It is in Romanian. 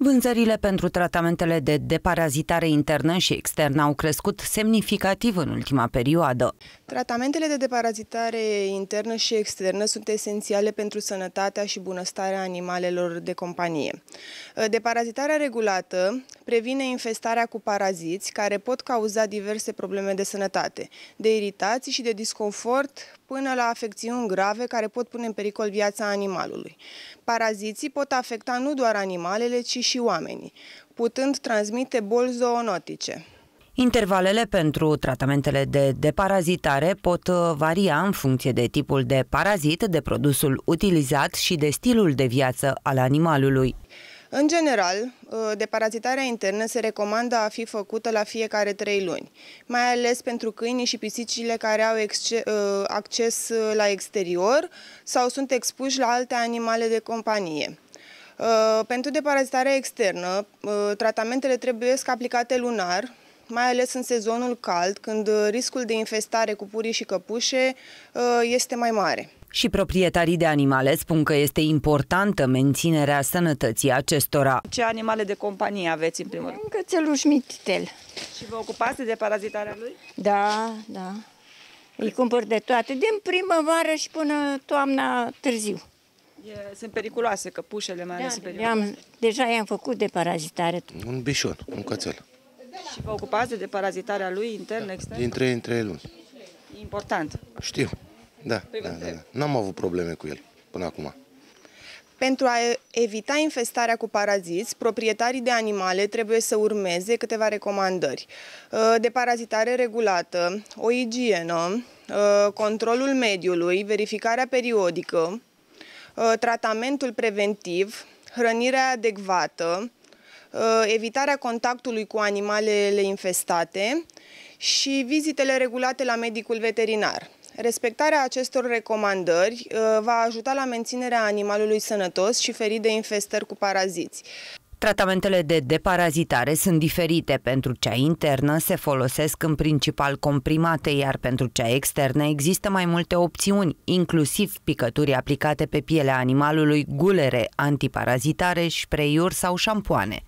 Vânzările pentru tratamentele de deparazitare internă și externă au crescut semnificativ în ultima perioadă. Tratamentele de deparazitare internă și externă sunt esențiale pentru sănătatea și bunăstarea animalelor de companie. Deparazitarea regulată previne infestarea cu paraziți care pot cauza diverse probleme de sănătate, de iritații și de disconfort până la afecțiuni grave care pot pune în pericol viața animalului. Paraziții pot afecta nu doar animalele, ci și oamenii, putând transmite boli zoonotice. Intervalele pentru tratamentele de deparazitare pot uh, varia în funcție de tipul de parazit, de produsul utilizat și de stilul de viață al animalului. În general, uh, deparazitarea internă se recomandă a fi făcută la fiecare trei luni, mai ales pentru câinii și pisicile care au uh, acces uh, la exterior sau sunt expuși la alte animale de companie. Pentru deparazitarea externă, tratamentele trebuie aplicate lunar, mai ales în sezonul cald, când riscul de infestare cu purii și căpușe este mai mare. Și proprietarii de animale spun că este importantă menținerea sănătății acestora. Ce animale de companie aveți în primul rând? Un cățeluș mititel. Și vă ocupați de parazitarea lui? Da, da. Îi cumpăr de toate, din primăvară și până toamna târziu. E, sunt periculoase, că pușele mai ales da, sunt periculoase. Am, deja i-am făcut de parazitare. Un bișon, un cățel. Și vă ocupați de parazitarea lui, intern, da, extern? Din trei în trei luni. E important. Știu. Da, da, da, da, da. N-am avut probleme cu el până acum. Pentru a evita infestarea cu paraziți, proprietarii de animale trebuie să urmeze câteva recomandări. Uh, de parazitare regulată, o igienă, uh, controlul mediului, verificarea periodică, uh, tratamentul preventiv, hrănirea adecvată, evitarea contactului cu animalele infestate și vizitele regulate la medicul veterinar. Respectarea acestor recomandări uh, va ajuta la menținerea animalului sănătos și ferit de infestări cu paraziți. Tratamentele de deparazitare sunt diferite. Pentru cea internă se folosesc în principal comprimate, iar pentru cea externă există mai multe opțiuni, inclusiv picături aplicate pe pielea animalului, gulere, antiparazitare, spreiuri sau șampoane.